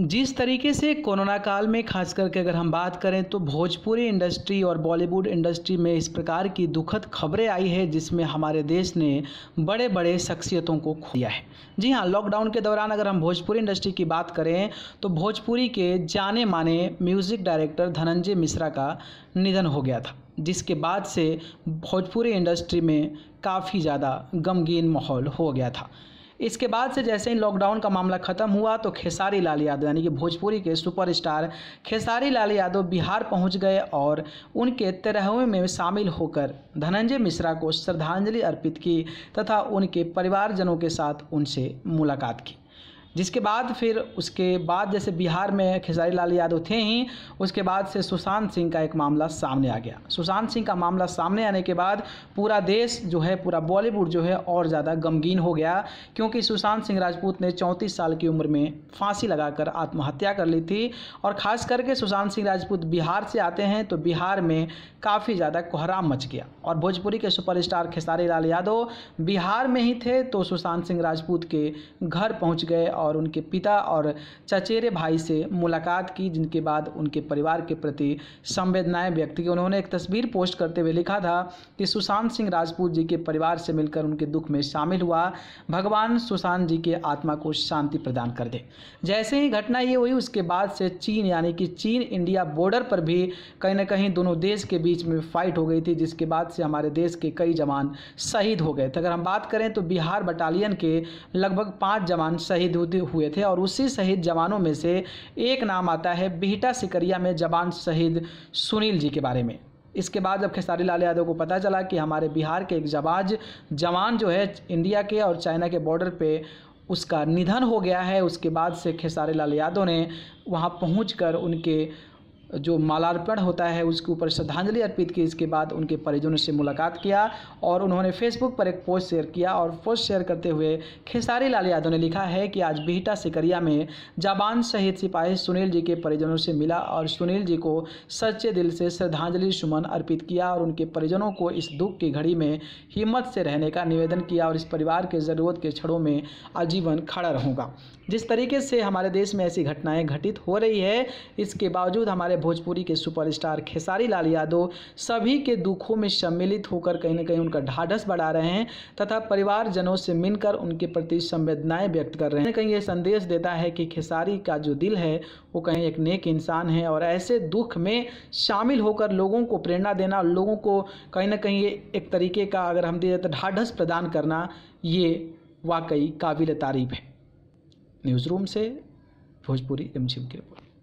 जिस तरीके से कोरोना काल में खास करके अगर हम बात करें तो भोजपुरी इंडस्ट्री और बॉलीवुड इंडस्ट्री में इस प्रकार की दुखद खबरें आई है जिसमें हमारे देश ने बड़े बड़े शख्सियतों को खो दिया है जी हाँ लॉकडाउन के दौरान अगर हम भोजपुरी इंडस्ट्री की बात करें तो भोजपुरी के जाने माने म्यूज़िक डायरेक्टर धनंजय मिश्रा का निधन हो गया था जिसके बाद से भोजपुरी इंडस्ट्री में काफ़ी ज़्यादा गमगीन माहौल हो गया था इसके बाद से जैसे ही लॉकडाउन का मामला ख़त्म हुआ तो खेसारी लाल यादव यानी कि भोजपुरी के सुपरस्टार खेसारी लाल यादव बिहार पहुंच गए और उनके तेरहवें में शामिल होकर धनंजय मिश्रा को श्रद्धांजलि अर्पित की तथा उनके परिवारजनों के साथ उनसे मुलाकात की जिसके बाद फिर उसके बाद जैसे बिहार में खेसारी लाल यादव थे ही उसके बाद से सुशांत सिंह का एक मामला सामने आ गया सुशांत सिंह का मामला सामने आने के बाद पूरा देश जो है पूरा बॉलीवुड जो है और ज़्यादा गमगीन हो गया क्योंकि सुशांत सिंह राजपूत ने चौंतीस साल की उम्र में फांसी लगाकर आत्महत्या कर ली थी और ख़ास करके सुशांत सिंह राजपूत बिहार से आते हैं तो बिहार में काफ़ी ज़्यादा कोहराम मच गया और भोजपुरी के सुपरस्टार खेसारी लाल यादव बिहार में ही थे तो सुशांत सिंह राजपूत के घर पहुँच गए और और उनके पिता और चचेरे भाई से मुलाकात की जिनके बाद उनके परिवार के प्रति संवेदनाएं व्यक्त की उन्होंने एक तस्वीर पोस्ट करते हुए लिखा था कि सुशांत सिंह राजपूत जी के परिवार से मिलकर उनके दुख में शामिल हुआ भगवान सुशांत जी के आत्मा को शांति प्रदान कर दे जैसे ही घटना ये हुई उसके बाद से चीन यानी कि चीन इंडिया बॉर्डर पर भी कहीं ना कहीं दोनों देश के बीच में फाइट हो गई थी जिसके बाद से हमारे देश के कई जवान शहीद हो गए थे अगर हम बात करें तो बिहार बटालियन के लगभग पांच जवान शहीद हुए हुए थे और उसी शहीद जवानों में से एक नाम आता है बिहटा सिकरिया में जवान शहीद सुनील जी के बारे में इसके बाद जब खेसारी लाल यादव को पता चला कि हमारे बिहार के एक जवाज जवान जो है इंडिया के और चाइना के बॉर्डर पे उसका निधन हो गया है उसके बाद से खेसारी लाल यादव ने वहाँ पहुँच उनके जो मालार्पण होता है उसके ऊपर श्रद्धांजलि अर्पित की इसके बाद उनके परिजनों से मुलाकात किया और उन्होंने फेसबुक पर एक पोस्ट शेयर किया और पोस्ट शेयर करते हुए खेसारी लाल यादव ने लिखा है कि आज बिहटा सिकरिया में जाबान शहीद सिपाही सुनील जी के परिजनों से मिला और सुनील जी को सच्चे दिल से श्रद्धांजलि सुमन अर्पित किया और उनके परिजनों को इस दुख की घड़ी में हिम्मत से रहने का निवेदन किया और इस परिवार के ज़रूरत के क्षणों में आजीवन खड़ा रहूँगा जिस तरीके से हमारे देश में ऐसी घटनाएँ घटित हो रही है इसके बावजूद हमारे है भोजपुरी के सुपरस्टार खेसारी लाल यादव सभी के दुखों में सम्मिलित होकर कहीं ना कहीं उनका ढाढ़स बढ़ा रहे हैं तथा परिवारजनों से मिलकर उनके प्रति संवेदनाएं व्यक्त कर रहे हैं कहीं ये संदेश देता है कि खेसारी का जो दिल है वो कहीं एक नेक इंसान है और ऐसे दुख में शामिल होकर लोगों को प्रेरणा देना और लोगों को कहीं ना कहीं एक तरीके का अगर हम दे तो ढाढ़स प्रदान करना ये वाकई काबिल तारीफ है न्यूज़ रूम से भोजपुरी एम की रिपोर्ट